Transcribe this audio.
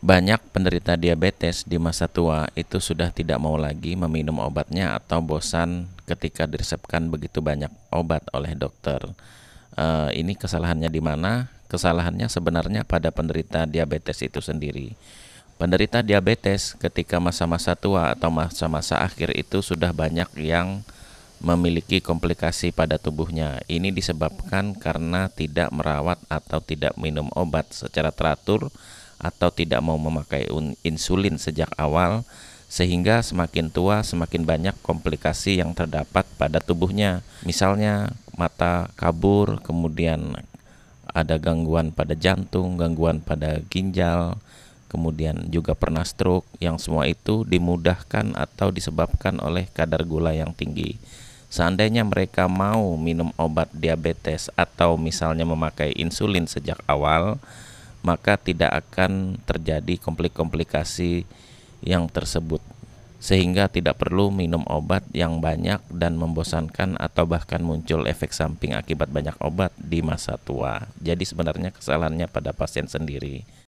Banyak penderita diabetes di masa tua itu sudah tidak mau lagi meminum obatnya atau bosan ketika diresepkan begitu banyak obat oleh dokter. E, ini kesalahannya di mana? Kesalahannya sebenarnya pada penderita diabetes itu sendiri. Penderita diabetes ketika masa-masa tua atau masa-masa akhir itu sudah banyak yang memiliki komplikasi pada tubuhnya. Ini disebabkan karena tidak merawat atau tidak minum obat secara teratur atau tidak mau memakai insulin sejak awal sehingga semakin tua semakin banyak komplikasi yang terdapat pada tubuhnya. Misalnya mata kabur, kemudian ada gangguan pada jantung, gangguan pada ginjal, kemudian juga pernah stroke yang semua itu dimudahkan atau disebabkan oleh kadar gula yang tinggi. Seandainya mereka mau minum obat diabetes atau misalnya memakai insulin sejak awal, maka tidak akan terjadi komplik-komplikasi yang tersebut sehingga tidak perlu minum obat yang banyak dan membosankan atau bahkan muncul efek samping akibat banyak obat di masa tua. Jadi sebenarnya kesalahannya pada pasien sendiri.